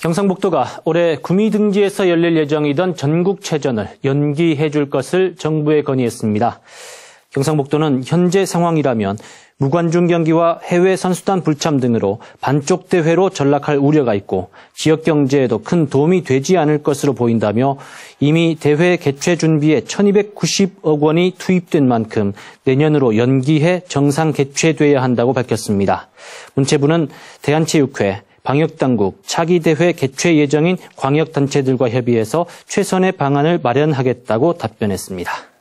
경상북도가 올해 구미 등지에서 열릴 예정이던 전국체전을 연기해 줄 것을 정부에 건의했습니다. 경상북도는 현재 상황이라면 무관중 경기와 해외 선수단 불참 등으로 반쪽 대회로 전락할 우려가 있고 지역 경제에도 큰 도움이 되지 않을 것으로 보인다며 이미 대회 개최 준비에 1290억 원이 투입된 만큼 내년으로 연기해 정상 개최돼야 한다고 밝혔습니다. 문체부는 대한체육회, 방역당국, 차기대회 개최 예정인 광역단체들과 협의해서 최선의 방안을 마련하겠다고 답변했습니다.